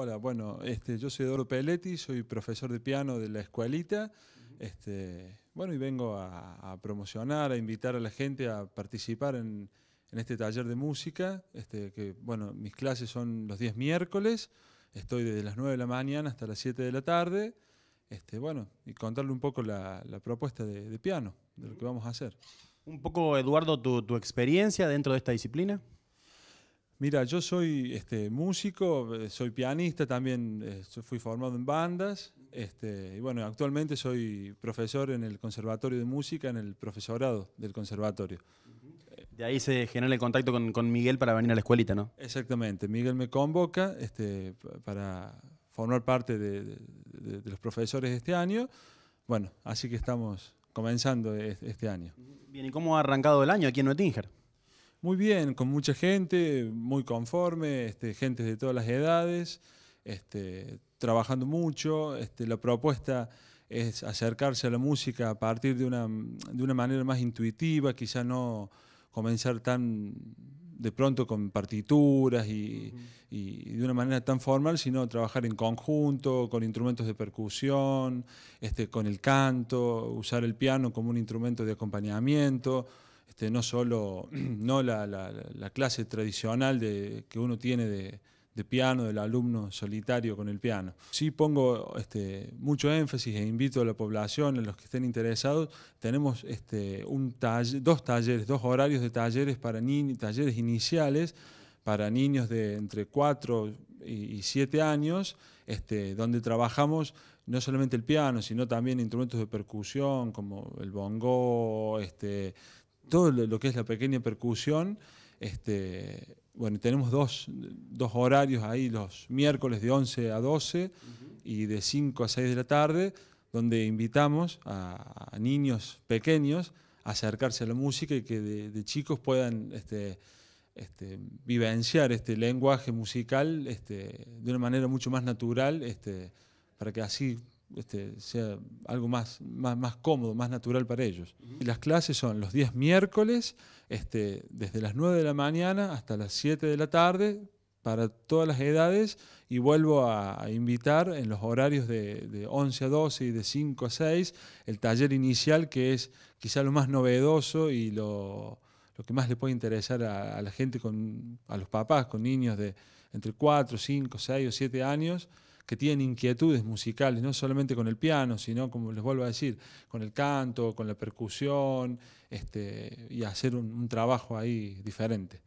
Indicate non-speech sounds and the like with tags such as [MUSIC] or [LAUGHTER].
Hola, bueno, este, yo soy Eduardo Pelletti, soy profesor de piano de la escuelita. Este, bueno, y vengo a, promocionar, a invitar a la gente a participar en, este taller de música. Este, que, bueno, mis clases son los días miércoles, estoy desde las 9 de la mañana hasta las 7 de la tarde. Este, bueno, y contarle un poco la, propuesta de, piano, de lo que vamos a hacer. Un poco, Eduardo, tu experiencia dentro de esta disciplina. Mira, yo soy este, músico, eh, soy pianista, también eh, fui formado en bandas. Este, y bueno, actualmente soy profesor en el Conservatorio de Música, en el profesorado del Conservatorio. De ahí se genera el contacto con, Miguel para venir a la escuelita, ¿no? Exactamente. Miguel me convoca este, para formar parte de, los profesores este año. Bueno, así que estamos comenzando este año. Bien, ¿y cómo ha arrancado el año aquí en Oettinger? Muy bien, con mucha gente, muy conforme, este, gente de todas las edades, este, trabajando mucho. Este, la propuesta es acercarse a la música a partir de una, manera más intuitiva, quizá no comenzar tan de pronto con partituras y, de una manera tan formal, sino trabajar en conjunto, con instrumentos de percusión, con el canto, usar el piano como un instrumento de acompañamiento. Este, no solo [CLEARS THROAT] no la, clase tradicional de, que uno tiene de, piano, del alumno solitario con el piano. Sí pongo este, mucho énfasis e invito a la población, a los que estén interesados, tenemos este, un dos talleres, dos horarios de talleres para niños, talleres iniciales para niños de entre 4 y 7 años, este, donde trabajamos no solamente el piano, sino también instrumentos de percusión como el bongo, este, todo lo que es la pequeña percusión. Este, bueno, tenemos dos, horarios ahí, los miércoles de 11 a 12 y de 5 a 6 de la tarde, donde invitamos a, niños pequeños a acercarse a la música y que de, chicos puedan este, este, vivenciar este lenguaje musical de una manera mucho más natural, para que así este, sea algo más, cómodo, más natural para ellos. las clases son los días miércoles, este, desde las 9 de la mañana hasta las 7 de la tarde, para todas las edades, y vuelvo a, invitar en los horarios de, 11 a 12 y de 5 a 6 el taller inicial, que es quizá lo más novedoso y lo, que más le puede interesar a, la gente, a los papás, con niños de entre 4, 5, 6 o 7 años que tienen inquietudes musicales, no solamente con el piano, sino, como les vuelvo a decir, con el canto, con la percusión, este, y hacer un, un trabajo ahí diferente.